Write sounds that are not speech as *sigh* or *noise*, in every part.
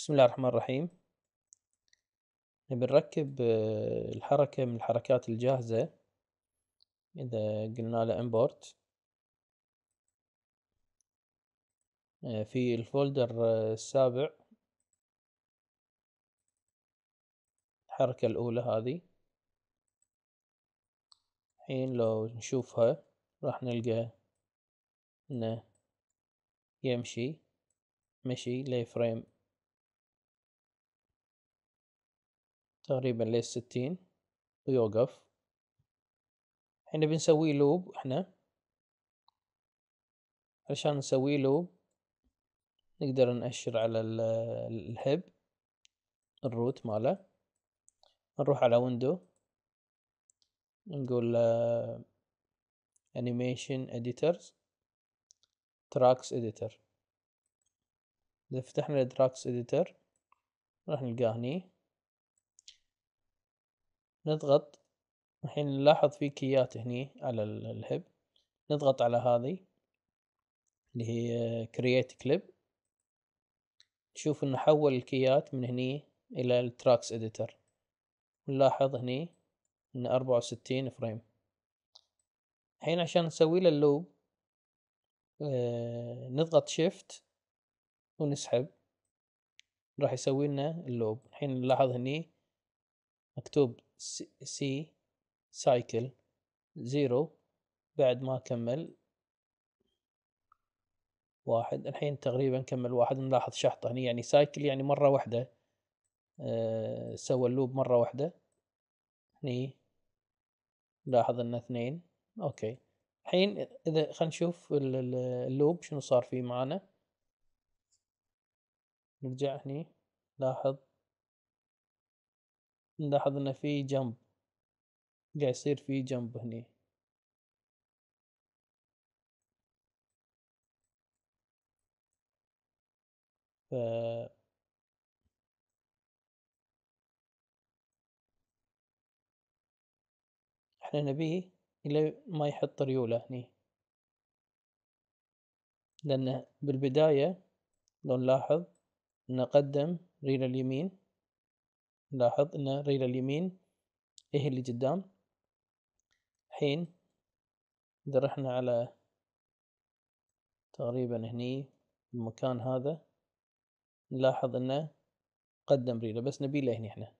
بسم الله الرحمن الرحيم نركب آه، الحركة من الحركات الجاهزة إذا قلنا له import آه، في الفولدر آه، السابع الحركة الأولى هذه الحين لو نشوفها راح نلقى إنه يمشي مشي لفريم تقريبا 60 ويوقف احنا بنسوي لوب احنا علشان نسوي لوب نقدر نأشر على *hesitation* الهب الروت ماله نروح على ويندو نقول انيميشن اديترز تراكس اديتر اذا فتحنا التراكس اديتر راح نلقاه هني نضغط الحين نلاحظ في كيات هني على الهب نضغط على هذه اللي هي كرييت كليب نشوف انه حول الكيات من هني الى التراكس اديتر نلاحظ هني ان اربعة وستين فريم الحين عشان نسوي له اللوب آه، نضغط شيفت ونسحب راح يسوي لنا اللوب الحين نلاحظ هني مكتوب سي سايكل زيرو بعد ما كمل واحد الحين تقريبا كمل واحد نلاحظ شحطة هنا يعني سايكل يعني مرة واحدة أه سوى اللوب مرة واحدة هني لاحظ ان اثنين اوكي الحين اذا خلينا نشوف اللوب شنو صار فيه معانا نرجع هني لاحظ نلاحظ ان في جنب قاعد يصير في جنب هني ف احنا نبيه الى ما يحط ريوله هني لأنه بالبداية لو نلاحظ نقدم ريل اليمين نلاحظ ان الريلة اليمين هي إيه اللي قدام حين اذا رحنا على تقريبا هني المكان هذا نلاحظ انه قدم ريلة بس نبي له هني احنا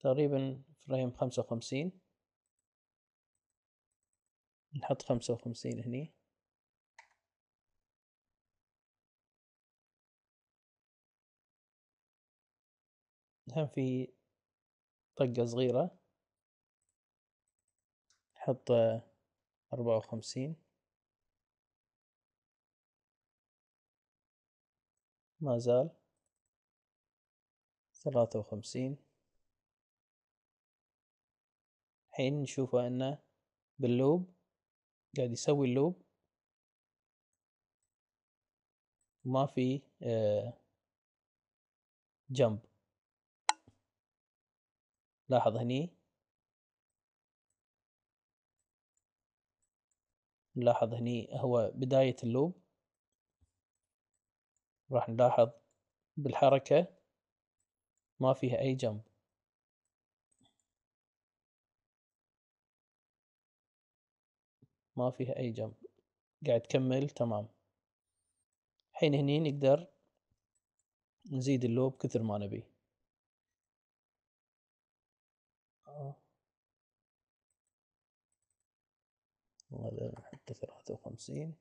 تقريبا فريم خمسة وخمسين نحط خمسة وخمسين هني مثلا في طقة صغيرة نحط أربعة وخمسين ما زال ثلاثة وخمسين الحين نشوفه أنه باللوب قاعد يسوي اللوب ما في آه، جمب لاحظ هني نلاحظ هني هو بداية اللوب راح نلاحظ بالحركة ما فيها أي جنب ما فيها أي جنب قاعد تكمل تمام حين هني نقدر نزيد اللوب كثر ما نبي هذا حتى ثلاثة وخمسين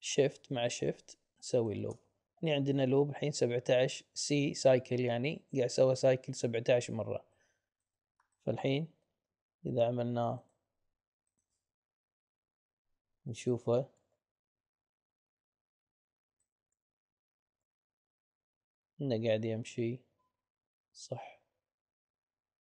شيفت مع شيفت نسوي اللوب هنا يعني عندنا لوب الحين سبعة عشر سي سايكل يعني قاعد يسوي سايكل سبعة عشر مرة فالحين إذا عملناه نشوفه إنه قاعد يمشي صح